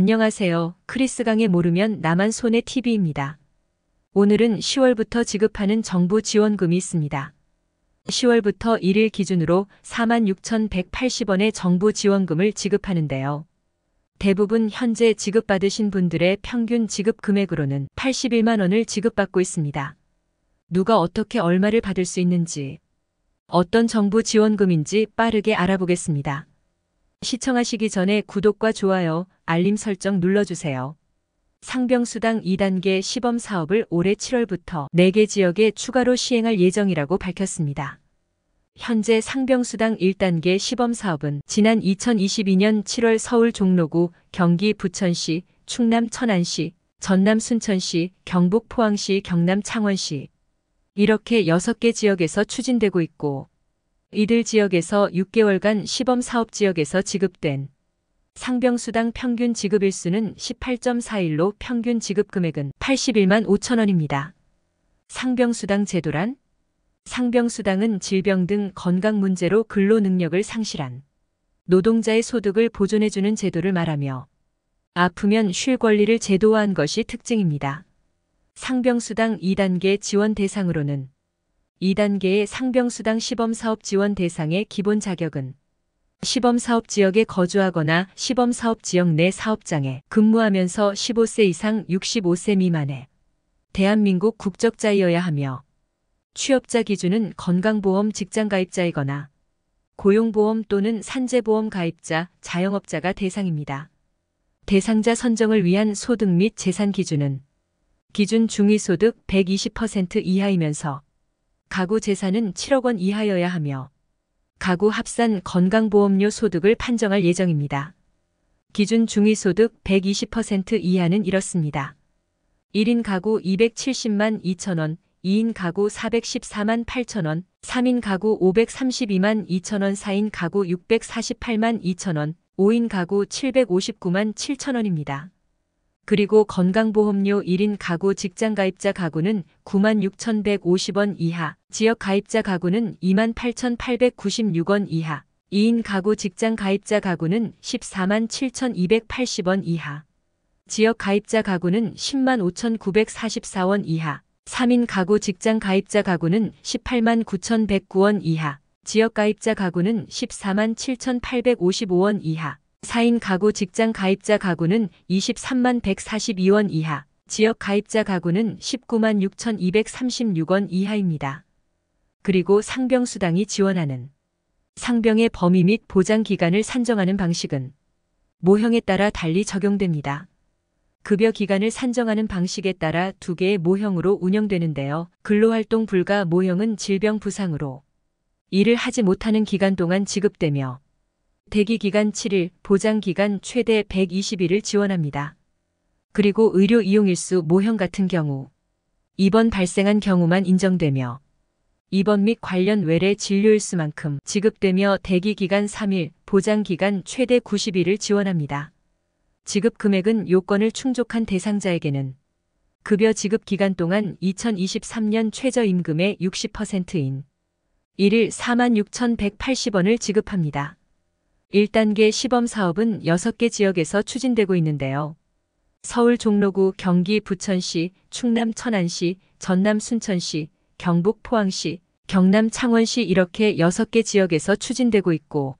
안녕하세요. 크리스 강의 모르면 나만 손해 TV입니다. 오늘은 10월부터 지급하는 정부 지원금이 있습니다. 10월부터 1일 기준으로 46,180원의 정부 지원금을 지급하는데요. 대부분 현재 지급받으신 분들의 평균 지급 금액으로는 81만 원을 지급받고 있습니다. 누가 어떻게 얼마를 받을 수 있는지, 어떤 정부 지원금인지 빠르게 알아보겠습니다. 시청하시기 전에 구독과 좋아요, 알림 설정 눌러주세요. 상병수당 2단계 시범 사업을 올해 7월부터 4개 지역에 추가로 시행할 예정이라고 밝혔습니다. 현재 상병수당 1단계 시범 사업은 지난 2022년 7월 서울 종로구, 경기 부천시, 충남 천안시, 전남 순천시, 경북 포항시, 경남 창원시 이렇게 6개 지역에서 추진되고 있고 이들 지역에서 6개월간 시범 사업 지역에서 지급된 상병수당 평균 지급 일수는 18.41로 평균 지급 금액은 81만 5천 원입니다. 상병수당 제도란 상병수당은 질병 등 건강 문제로 근로 능력을 상실한 노동자의 소득을 보존해주는 제도를 말하며 아프면 쉴 권리를 제도화한 것이 특징입니다. 상병수당 2단계 지원 대상으로는 2단계의 상병수당 시범사업 지원 대상의 기본 자격은 시범사업 지역에 거주하거나 시범사업 지역 내 사업장에 근무하면서 15세 이상 65세 미만의 대한민국 국적자이어야 하며 취업자 기준은 건강보험 직장가입자이거나 고용보험 또는 산재보험 가입자, 자영업자가 대상입니다. 대상자 선정을 위한 소득 및 재산 기준은 기준 중위소득 120% 이하이면서 가구 재산은 7억 원 이하여야 하며 가구 합산 건강보험료 소득을 판정할 예정입니다. 기준 중위소득 120% 이하는 이렇습니다. 1인 가구 270만 2천원, 2인 가구 414만 8천원, 3인 가구 532만 2천원, 4인 가구 648만 2천원, 5인 가구 759만 7천원입니다. 그리고 건강보험료 1인 가구 직장 가입자 가구는 96,150원 이하, 지역 가입자 가구는 28,896원 이하, 2인 가구 직장 가입자 가구는 147,280원 이하, 지역 가입자 가구는 105,944원 이하, 3인 가구 직장 가입자 가구는 189,109원 이하, 지역 가입자 가구는 147,855원 이하, 4인 가구 직장 가입자 가구는 23만 142원 이하, 지역 가입자 가구는 19만 6,236원 이하입니다. 그리고 상병수당이 지원하는 상병의 범위 및 보장 기간을 산정하는 방식은 모형에 따라 달리 적용됩니다. 급여 기간을 산정하는 방식에 따라 두 개의 모형으로 운영되는데요. 근로활동 불가 모형은 질병 부상으로 일을 하지 못하는 기간 동안 지급되며 대기기간 7일, 보장기간 최대 120일을 지원합니다. 그리고 의료 이용일수 모형 같은 경우 입원 발생한 경우만 인정되며 입원 및 관련 외래 진료일수만큼 지급되며 대기기간 3일, 보장기간 최대 90일을 지원합니다. 지급 금액은 요건을 충족한 대상자에게는 급여 지급 기간 동안 2023년 최저임금의 60%인 1일 46,180원을 지급합니다. 1단계 시범 사업은 6개 지역에서 추진되고 있는데요. 서울 종로구, 경기 부천시, 충남 천안시, 전남 순천시, 경북 포항시, 경남 창원시 이렇게 6개 지역에서 추진되고 있고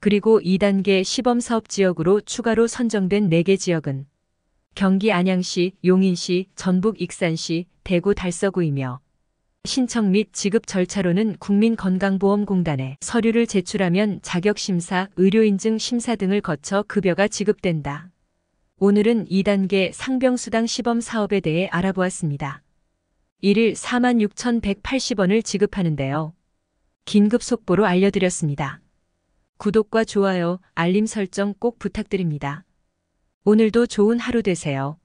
그리고 2단계 시범 사업 지역으로 추가로 선정된 4개 지역은 경기 안양시, 용인시, 전북 익산시, 대구 달서구이며 신청 및 지급 절차로는 국민건강보험공단에 서류를 제출하면 자격심사, 의료인증 심사 등을 거쳐 급여가 지급된다. 오늘은 2단계 상병수당 시범 사업에 대해 알아보았습니다. 1일 46,180원을 지급하는데요. 긴급 속보로 알려드렸습니다. 구독과 좋아요, 알림 설정 꼭 부탁드립니다. 오늘도 좋은 하루 되세요.